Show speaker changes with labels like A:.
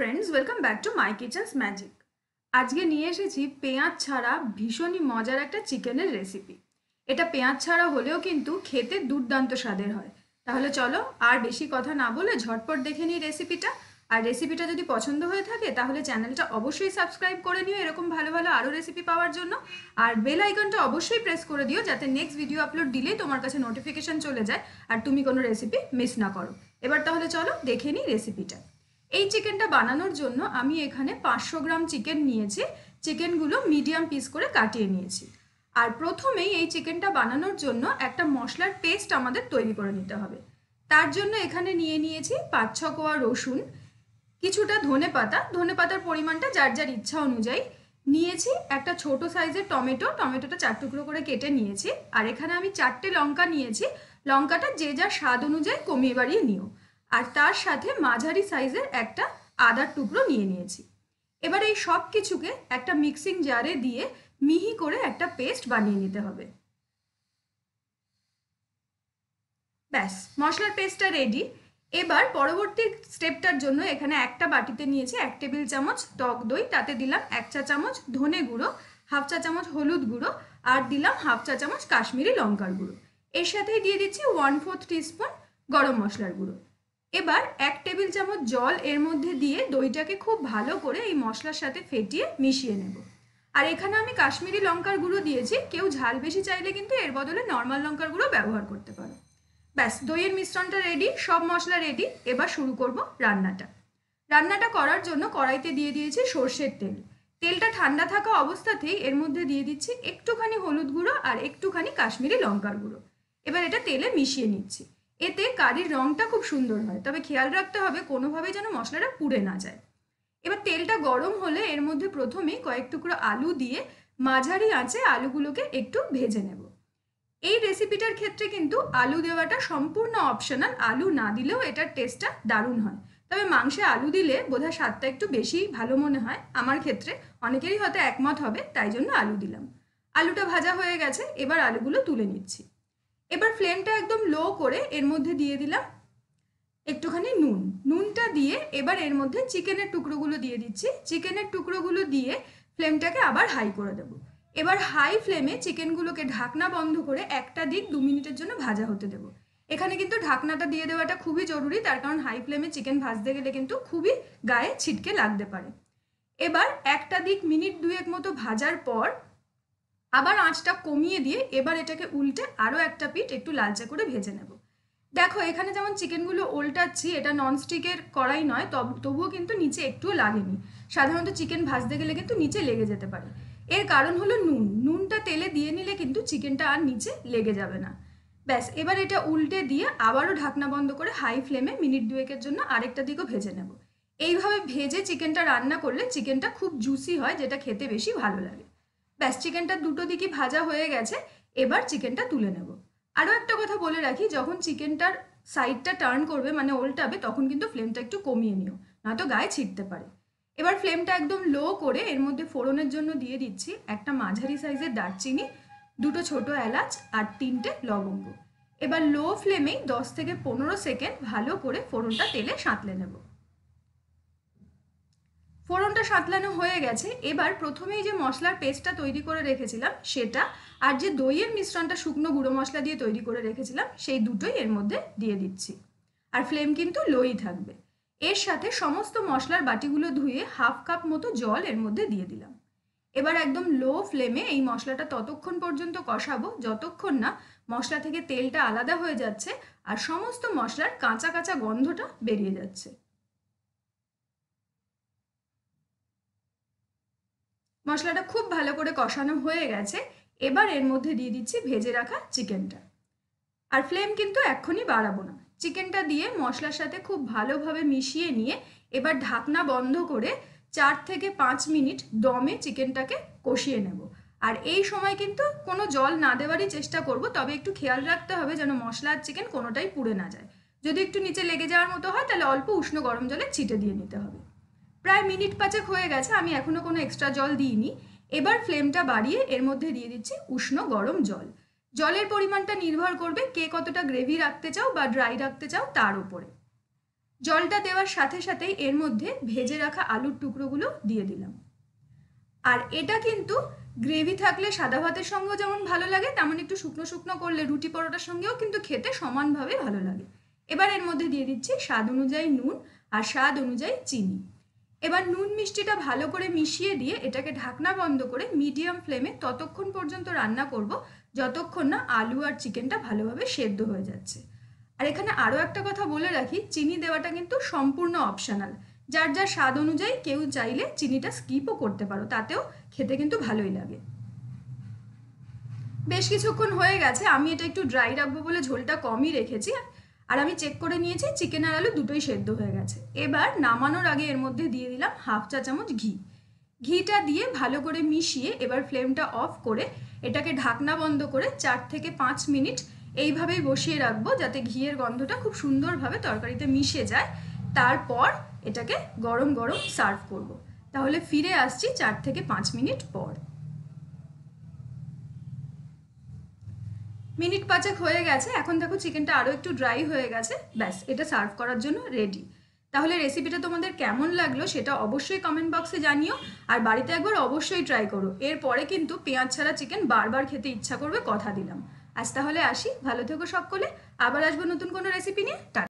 A: Friends welcome back to my kitchens magic আজকে নিয়ে এসেছি পেঁয়াজ ছাড়া ভীষণই মজার একটা চিকেনের রেসিপি এটা পেঁয়াজ ছাড়া হলেও কিন্তু খেতে দুর্দান্ত স্বাদের হয় তাহলে চলো আর বেশি কথা না বলে ঝটপট দেখে নিই রেসিপিটা আর রেসিপিটা যদি পছন্দ হয়ে থাকে তাহলে চ্যানেলটা অবশ্যই সাবস্ক্রাইব করে নিও এরকম ভালো ভালো আরও রেসিপি পাওয়ার জন্য আর বেল আইকনটা অবশ্যই প্রেস করে দিও যাতে নেক্সট ভিডিও আপলোড দিলেই তোমার কাছে নোটিফিকেশান চলে যায় আর তুমি কোনো রেসিপি মিস না করো এবার তাহলে চলো দেখে নিই রেসিপিটা এই চিকেনটা বানানোর জন্য আমি এখানে পাঁচশো গ্রাম চিকেন নিয়েছি চিকেনগুলো মিডিয়াম পিস করে কাটিয়ে নিয়েছি আর প্রথমেই এই চিকেনটা বানানোর জন্য একটা মশলার পেস্ট আমাদের তৈরি করে নিতে হবে তার জন্য এখানে নিয়ে নিয়েছি পাঁচ ছ কোয়া রসুন কিছুটা ধনে পাতা ধনে পাতার পরিমাণটা যার যার ইচ্ছা অনুযায়ী নিয়েছি একটা ছোট সাইজের টমেটো টমেটোটা চার টুকরো করে কেটে নিয়েছি আর এখানে আমি চারটে লঙ্কা নিয়েছি লঙ্কাটা যে যার স্বাদ অনুযায়ী কমিয়ে বাড়িয়ে নিও আর তার সাথে মাঝারি সাইজের একটা আদার টুকরো নিয়ে নিয়েছি এবার এই সব কিছুকে একটা মিক্সিং জারে দিয়ে মিহি করে একটা পেস্ট বানিয়ে নিতে হবে ব্যাস মশলার পেস্টটা রেডি এবার পরবর্তী স্টেপটার জন্য এখানে একটা বাটিতে নিয়েছি এক টেবিল চামচ টক দই তাতে দিলাম এক চা চামচ ধনে গুঁড়ো হাফ চা চামচ হলুদ গুঁড়ো আর দিলাম হাফ চা চামচ কাশ্মীরি লঙ্কার গুঁড়ো এর সাথেই দিয়ে দিচ্ছি ওয়ান ফোর্থ টিস্পুন গরম মশলার গুঁড়ো এবার এক টেবিল চামচ জল এর মধ্যে দিয়ে দইটাকে খুব ভালো করে এই মশলার সাথে ফেটিয়ে মিশিয়ে নেব আর এখানে আমি কাশ্মীরি লঙ্কার গুঁড়ো দিয়েছি কেউ ঝাল বেশি চাইলে কিন্তু এর বদলে নর্মাল লঙ্কার গুঁড়ো ব্যবহার করতে পারো ব্যাস দইয়ের মিশ্রণটা রেডি সব মশলা রেডি এবার শুরু করব রান্নাটা রান্নাটা করার জন্য কড়াইতে দিয়ে দিয়েছি সর্ষের তেল তেলটা ঠান্ডা থাকা অবস্থাতেই এর মধ্যে দিয়ে দিচ্ছি একটুখানি হলুদ গুঁড়ো আর একটুখানি কাশ্মীরি লঙ্কার গুঁড়ো এবার এটা তেলে মিশিয়ে নিচ্ছি এতে কারির রঙটা খুব সুন্দর হয় তবে খেয়াল রাখতে হবে কোনোভাবেই যেন মশলাটা পুড়ে না যায় এবার তেলটা গরম হলে এর মধ্যে প্রথমেই কয়েক টুকরো আলু দিয়ে মাঝারি আঁচে আলুগুলোকে একটু ভেজে নেব এই রেসিপিটার ক্ষেত্রে কিন্তু আলু দেওয়াটা সম্পূর্ণ অপশনাল আলু না দিলেও এটার টেস্টটা দারুণ হয় তবে মাংসে আলু দিলে বোধহয় স্বাদটা একটু বেশি ভালো মনে হয় আমার ক্ষেত্রে অনেকেরই হয়তো একমত হবে তাই জন্য আলু দিলাম আলুটা ভাজা হয়ে গেছে এবার আলুগুলো তুলে নিচ্ছি এবার ফ্লেমটা একদম লো করে এর মধ্যে দিয়ে দিলাম একটুখানি নুন নুনটা দিয়ে এবার এর মধ্যে চিকেনের টুকরোগুলো দিয়ে দিচ্ছি চিকেনের টুকরোগুলো দিয়ে ফ্লেমটাকে আবার হাই করে দেব এবার হাই ফ্লেমে চিকেনগুলোকে ঢাকনা বন্ধ করে একটা দিক দু মিনিটের জন্য ভাজা হতে দেবো এখানে কিন্তু ঢাকনাটা দিয়ে দেওয়াটা খুবই জরুরি তার কারণ হাই ফ্লেমে চিকেন ভাজতে গেলে কিন্তু খুবই গায়ে ছিটকে লাগতে পারে এবার একটা দিক মিনিট দুয়েক মতো ভাজার পর আবার আঁচটা কমিয়ে দিয়ে এবার এটাকে উল্টে আরও একটা পিঠ একটু লালচে করে ভেজে নেব দেখো এখানে যেমন চিকেনগুলো ওল্টাচ্ছি এটা ননস্টিকের কড়াই নয় তব তবুও কিন্তু নিচে একটুও লাগেনি সাধারণত চিকেন ভাজতে গেলে কিন্তু নিচে লেগে যেতে পারে এর কারণ হলো নুন নুনটা তেলে দিয়ে নিলে কিন্তু চিকেনটা আর নিচে লেগে যাবে না ব্যাস এবার এটা উল্টে দিয়ে আবারও ঢাকনা বন্ধ করে হাই ফ্লেমে মিনিট দুয়েকের জন্য আরেকটা দিকও ভেজে নেব এইভাবে ভেজে চিকেনটা রান্না করলে চিকেনটা খুব জুসি হয় যেটা খেতে বেশি ভালো লাগে ব্যাস চিকেনটা দুটো দিকই ভাজা হয়ে গেছে এবার চিকেনটা তুলে নেব আরও একটা কথা বলে রাখি যখন চিকেনটার সাইডটা টার্ন করবে মানে ওল্টাবে তখন কিন্তু ফ্লেমটা একটু কমিয়ে নিও না তো গায়ে ছিটতে পারে এবার ফ্লেমটা একদম লো করে এর মধ্যে ফোড়নের জন্য দিয়ে দিচ্ছি একটা মাঝারি সাইজের দারচিনি দুটো ছোট এলাচ আর তিনটে লবঙ্গ এবার লো ফ্লেমেই দশ থেকে পনেরো সেকেন্ড ভালো করে ফোড়নটা তেলে সাঁতলে নেবো ফোড়নটা সাঁতলানো হয়ে গেছে এবার প্রথমেই যে মশলার পেস্টটা তৈরি করে রেখেছিলাম সেটা আর যে দইয়ের মিশ্রণটা শুকনো গুঁড়ো মশলা দিয়ে তৈরি করে রেখেছিলাম সেই দুটোই এর মধ্যে দিয়ে দিচ্ছি আর ফ্লেম কিন্তু লোই থাকবে এর সাথে সমস্ত মশলার বাটিগুলো ধুয়ে হাফ কাপ মতো জল এর মধ্যে দিয়ে দিলাম এবার একদম লো ফ্লেমে এই মশলাটা ততক্ষণ পর্যন্ত কষাবো যতক্ষণ না মশলা থেকে তেলটা আলাদা হয়ে যাচ্ছে আর সমস্ত মশলার কাঁচা কাঁচা গন্ধটা বেরিয়ে যাচ্ছে মশলাটা খুব ভালো করে কষানো হয়ে গেছে এবার এর মধ্যে দিয়ে দিচ্ছি ভেজে রাখা চিকেনটা আর ফ্লেম কিন্তু এক্ষুনি বাড়াবো না চিকেনটা দিয়ে মশলার সাথে খুব ভালোভাবে মিশিয়ে নিয়ে এবার ঢাকনা বন্ধ করে চার থেকে পাঁচ মিনিট দমে চিকেনটাকে কষিয়ে নেব আর এই সময় কিন্তু কোনো জল না দেওয়ারই চেষ্টা করব তবে একটু খেয়াল রাখতে হবে যেন মশলা আর চিকেন কোনোটাই পুড়ে না যায় যদি একটু নিচে লেগে যাওয়ার মতো হয় তাহলে অল্প উষ্ণ গরম জলে ছিটে দিয়ে নিতে হবে প্রায় মিনিট পাঁচেক হয়ে গেছে আমি এখনও কোনো এক্সট্রা জল দিইনি এবার ফ্লেমটা বাড়িয়ে এর মধ্যে দিয়ে দিচ্ছি উষ্ণ গরম জল জলের পরিমাণটা নির্ভর করবে কে কতটা গ্রেভি রাখতে চাও বা ড্রাই রাখতে চাও তার উপরে জলটা দেওয়ার সাথে সাথেই এর মধ্যে ভেজে রাখা আলুর টুকরোগুলো দিয়ে দিলাম আর এটা কিন্তু গ্রেভি থাকলে সাদা ভাতের সঙ্গেও যেমন ভালো লাগে তেমন একটু শুকনো শুকনো করলে রুটি পরোটার সঙ্গেও কিন্তু খেতে সমানভাবে ভালো লাগে এবার এর মধ্যে দিয়ে দিচ্ছি স্বাদ অনুযায়ী নুন আর স্বাদ অনুযায়ী চিনি এবার নুন মিষ্টিটা ভালো করে মিশিয়ে দিয়ে এটাকে ঢাকনা বন্ধ করে মিডিয়াম ফ্লেমে ততক্ষণ পর্যন্ত রান্না করব যতক্ষণ না আলু আর চিকেনটা ভালোভাবে সেদ্ধ হয়ে যাচ্ছে আর এখানে আরও একটা কথা বলে রাখি চিনি দেওয়াটা কিন্তু সম্পূর্ণ অপশানাল যার যার স্বাদ অনুযায়ী কেউ চাইলে চিনিটা স্কিপও করতে পারো তাতেও খেতে কিন্তু ভালোই লাগে বেশ কিছুক্ষণ হয়ে গেছে আমি এটা একটু ড্রাই রাখবো বলে ঝোলটা কমই রেখেছি আর আমি চেক করে নিয়েছি চিকেন আর আলু দুটোই সেদ্ধ হয়ে গেছে এবার নামানোর আগে এর মধ্যে দিয়ে দিলাম হাফ চা চামচ ঘি ঘিটা দিয়ে ভালো করে মিশিয়ে এবার ফ্লেমটা অফ করে এটাকে ঢাকনা বন্ধ করে চার থেকে পাঁচ মিনিট এইভাবেই বসিয়ে রাখবো যাতে ঘিয়ের গন্ধটা খুব সুন্দরভাবে তরকারিতে মিশে যায় তারপর এটাকে গরম গরম সার্ভ করব। তাহলে ফিরে আসছি চার থেকে পাঁচ মিনিট পর মিনিট পাঁচেক হয়ে গেছে এখন দেখো চিকেনটা আরও একটু ড্রাই হয়ে গেছে ব্যাস এটা সার্ভ করার জন্য রেডি তাহলে রেসিপিটা তোমাদের কেমন লাগলো সেটা অবশ্যই কমেন্ট বক্সে জানিও আর বাড়িতে একবার অবশ্যই ট্রাই করো এরপরে কিন্তু পেঁয়াজ ছাড়া চিকেন বারবার খেতে ইচ্ছা করবে কথা দিলাম আজ তাহলে আসি ভালো থেকো সকলে আবার আসবো নতুন কোনো রেসিপি নিয়ে